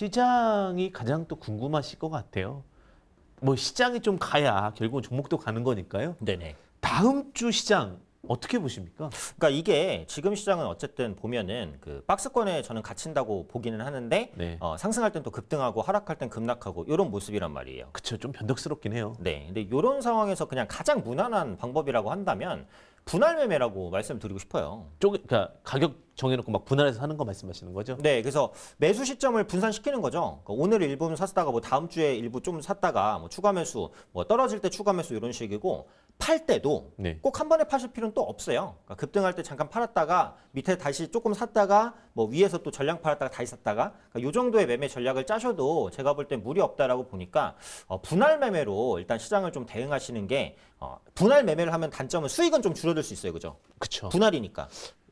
시장이 가장 또 궁금하실 것 같아요. 뭐 시장이 좀 가야 결국은 종목도 가는 거니까요. 네네. 다음 주 시장 어떻게 보십니까? 그러니까 이게 지금 시장은 어쨌든 보면은 그 박스권에 저는 갇힌다고 보기는 하는데 네. 어, 상승할 땐 또 급등하고 하락할 땐 급락하고 이런 모습이란 말이에요. 그렇죠. 좀 변덕스럽긴 해요. 네. 근데 이런 상황에서 그냥 가장 무난한 방법이라고 한다면 분할 매매라고 말씀드리고 싶어요. 쪼개, 그러니까 가격 정해놓고 막 분할해서 사는 거 말씀하시는 거죠? 네, 그래서 매수 시점을 분산시키는 거죠. 그러니까 오늘 일부는 샀다가 뭐 다음 주에 일부 좀 샀다가 뭐 추가 매수, 뭐 떨어질 때 추가 매수 이런 식이고 팔 때도 네. 꼭한 번에 파실 필요는 또 없어요. 그러니까 급등할 때 잠깐 팔았다가 밑에 다시 조금 샀다가 뭐 위에서 또 전량 팔았다가 다시 샀다가 그러니까 이 정도의 매매 전략을 짜셔도 제가 볼 때 무리 없다라고 보니까 어, 분할 매매로 일단 시장을 좀 대응하시는 게 어, 분할 매매를 하면 단점은 수익은 좀 줄어들 수 있어요, 그죠? 그렇죠. 분할이니까.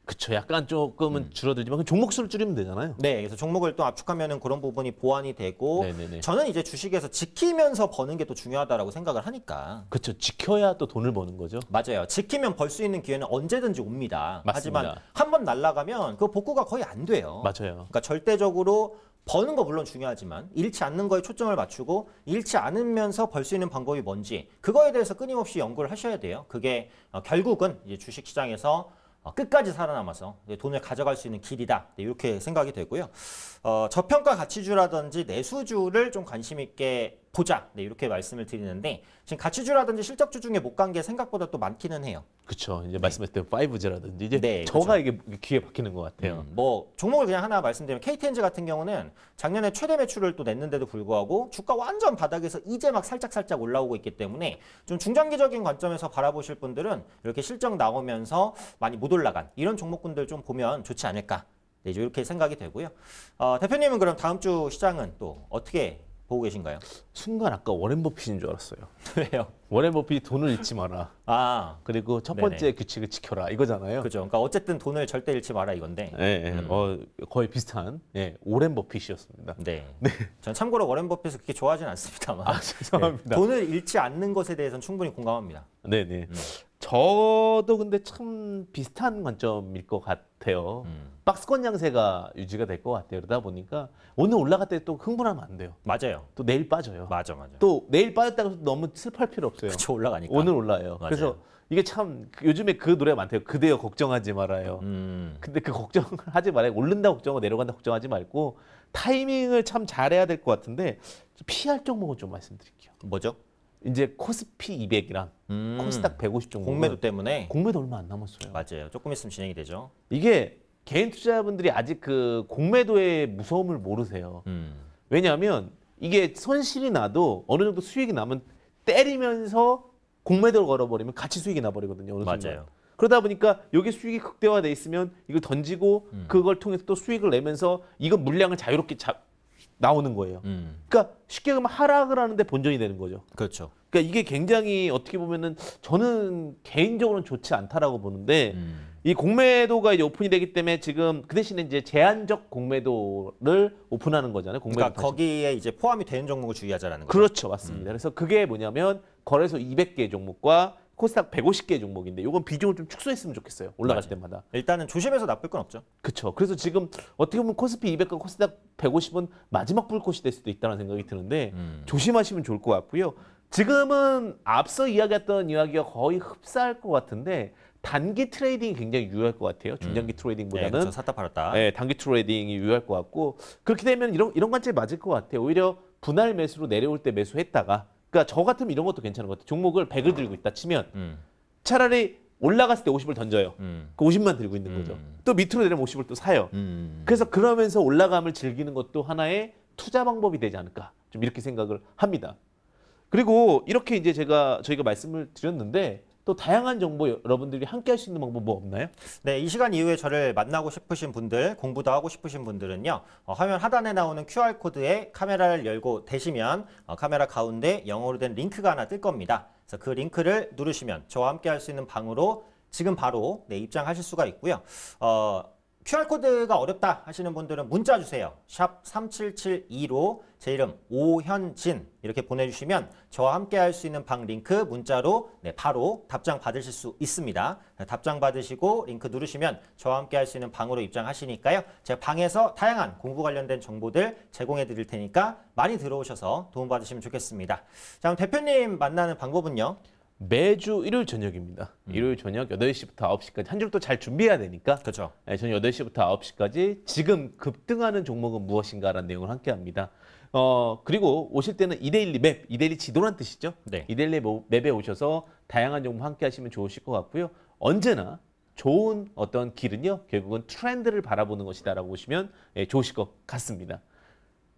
그렇죠 약간 조금은 음. 줄어들지만 그 종목 수를 줄이면 되잖아요. 네. 그래서 종목을 또 압축하면은 그런 부분이 보완이 되고 네네네. 저는 이제 주식에서 지키면서 버는 게 또 중요하다라고 생각을 하니까. 그렇죠 지켜야 또 돈을 버는 거죠. 맞아요. 지키면 벌 수 있는 기회는 언제든지 옵니다. 맞습니다. 하지만 한 번 날아가면 그 복구가 거의 안 돼요. 맞아요. 그러니까 절대적으로 버는 거 물론 중요하지만 잃지 않는 거에 초점을 맞추고 잃지 않으면서 벌 수 있는 방법이 뭔지 그거에 대해서 끊임없이 연구를 하셔야 돼요. 그게 어, 결국은 이제 주식시장에서 어, 끝까지 살아남아서 돈을 가져갈 수 있는 길이다. 네, 이렇게 생각이 되고요. 어, 저평가 가치주라든지 내수주를 좀 관심 있게 보자. 네, 이렇게 말씀을 드리는데 지금 가치주라든지 실적주 중에 못 간 게 생각보다 또 많기는 해요. 그렇죠. 이제 말씀하신 대 5G라든지 이제 네, 저가 그쵸. 이게 귀에 박히는 것 같아요. 음, 뭐 종목을 그냥 하나 말씀드리면 KTNG 같은 경우는 작년에 최대 매출을 또 냈는데도 불구하고 주가 완전 바닥에서 이제 막 살짝 살짝 올라오고 있기 때문에 좀 중장기적인 관점에서 바라보실 분들은 이렇게 실적 나오면서 많이 못 올라간 이런 종목군들 좀 보면 좋지 않을까. 네, 이렇게 생각이 되고요. 어, 대표님은 그럼 다음 주 시장은 또 어떻게 보고 계신가요? 순간 아까 워렌 버핏인 줄 알았어요. 왜요? 워렌 버핏 이 돈을 잃지 마라. 아 그리고 첫 번째 네네. 규칙을 지켜라 이거잖아요. 그죠. 그러니까 어쨌든 돈을 절대 잃지 마라 이건데. 네, 음. 어, 거의 비슷한 예, 워렌 버핏이었습니다. 네. 네. 전 참고로 워렌 버핏을 그렇게 좋아하진 않습니다만. 아, 죄송합니다. 네. 돈을 잃지 않는 것에 대해서는 충분히 공감합니다. 네, 네. 음. 저도 근데 참 비슷한 관점일 것 같아요. 음. 박스권 양세가 유지가 될 것 같아요. 그러다 보니까 오늘 올라갈 때 또 흥분하면 안 돼요. 맞아요. 또 내일 빠져요. 맞아, 맞아. 또 내일 빠졌다고 해서 너무 슬퍼할 필요 없어요. 그쵸, 올라가니까. 오늘 올라요. 요 그래서 이게 참 그 요즘에 그 노래가 많대요. 그대여 걱정하지 말아요. 음. 근데 그 걱정을 하지 말아요. 오른다 걱정하고 내려간다 걱정하지 말고 타이밍을 참 잘해야 될 것 같은데 피할 종목을 좀 말씀드릴게요. 뭐죠? 이제 코스피 2 0 0이란 음. 코스닥 150 정도 공매도 때문에 공매도 얼마 안 남았어요. 맞아요. 조금 있으면 진행이 되죠. 이게 개인 투자자분들이 아직 그 공매도의 무서움을 모르세요. 음. 왜냐하면 이게 손실이 나도 어느 정도 수익이 나면 때리면서 공매도를 걸어버리면 같이 수익이 나버리거든요. 어느 맞아요. 그러다 보니까 여기 수익이 극대화돼 있으면 이걸 던지고 음. 그걸 통해서 또 수익을 내면서 이건 물량을 자유롭게 자, 나오는 거예요. 음. 그러니까 쉽게 그면 하락을 하는데 본전이 되는 거죠. 그렇죠. 그러니까 이게 굉장히 어떻게 보면은 저는 개인적으로는 좋지 않다라고 보는데 음. 이 공매도가 이제 오픈이 되기 때문에 지금 그 대신에 이제 제한적 공매도를 오픈하는 거잖아요. 공매도 그러니까 다시. 거기에 이제 포함이 되는 종목을 주의하자라는 거죠. 그렇죠, 맞습니다. 음. 그래서 그게 뭐냐면 거래소 200개 종목과 코스닥 150개 종목인데 이건 비중을 좀 축소했으면 좋겠어요. 올라갈 맞아요. 때마다. 일단은 조심해서 나쁠 건 없죠. 그렇죠. 그래서 지금 어떻게 보면 코스피 200과 코스닥 150은 마지막 불꽃이 될 수도 있다는 생각이 드는데 음. 조심하시면 좋을 것 같고요. 지금은 앞서 이야기했던 이야기가 거의 흡사할 것 같은데 단기 트레이딩이 굉장히 유효할 것 같아요. 음. 중장기 음. 트레이딩보다는 예, 그렇죠. 샀다 팔았다. 예, 단기 트레이딩이 유효할 것 같고 그렇게 되면 이런 이런 관점이 맞을 것 같아요. 오히려 분할 매수로 내려올 때 매수했다가 그러니까 저 같으면 이런 것도 괜찮은 것 같아요. 종목을 100을 아. 들고 있다 치면 음. 차라리 올라갔을 때 50을 던져요. 음. 그 50만 들고 있는 거죠. 음. 또 밑으로 내려면 50을 또 사요. 음, 음, 그래서 그러면서 올라감을 즐기는 것도 하나의 투자 방법이 되지 않을까. 좀 이렇게 생각을 합니다. 그리고 이렇게 이제 제가 저희가 말씀을 드렸는데 또 다양한 정보 여러분들이 함께 할수 있는 방법 뭐 없나요? 네, 이 시간 이후에 저를 만나고 싶으신 분들, 공부 도 하고 싶으신 분들은요. 어, 화면 하단에 나오는 QR코드에 카메라를 열고 대시면 어, 카메라 가운데 영어로 된 링크가 하나 뜰 겁니다. 그래서 그 링크를 누르시면 저와 함께 할 수 있는 방으로 지금 바로 네, 입장하실 수가 있고요. 어, QR코드가 어렵다 하시는 분들은 문자 주세요. 샵 3772로 제 이름 오현진 이렇게 보내주시면 저와 함께 할 수 있는 방 링크 문자로 네, 바로 답장 받으실 수 있습니다. 네, 답장 받으시고 링크 누르시면 저와 함께 할 수 있는 방으로 입장하시니까요. 제가 방에서 다양한 공부 관련된 정보들 제공해 드릴 테니까 많이 들어오셔서 도움받으시면 좋겠습니다. 자 그럼 대표님 만나는 방법은요. 매주 일요일 저녁입니다. 음. 일요일 저녁 8시부터 9시까지 한 주를 또 잘 준비해야 되니까 그렇죠. 네, 저녁 8시부터 9시까지 지금 급등하는 종목은 무엇인가라는 내용을 함께 합니다. 어 그리고 오실 때는 이데일리 맵, 이데일리 지도란 뜻이죠. 네. 이데일리 뭐, 맵에 오셔서 다양한 종목 함께 하시면 좋으실 것 같고요. 언제나 좋은 어떤 길은요 결국은 트렌드를 바라보는 것이다라고 보시면 예, 좋으실 것 같습니다.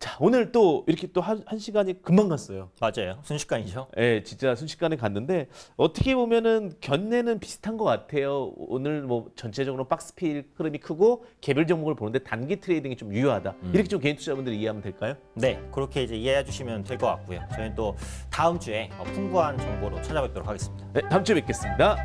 자 오늘 또 이렇게 또 한 시간이 금방 갔어요. 맞아요. 순식간이죠. 예, 진짜 순식간에 갔는데 어떻게 보면은 견내는 비슷한 것 같아요. 오늘 뭐 전체적으로 박스필 흐름이 크고 개별 종목을 보는데 단기 트레이딩이 좀 유효하다. 음. 이렇게 좀 개인 투자분들이 이해하면 될까요? 네, 그렇게 이제 이해해 주시면 될 것 같고요. 저희는 또 다음 주에 어, 풍부한 정보로 찾아뵙도록 하겠습니다. 네, 다음 주에 뵙겠습니다.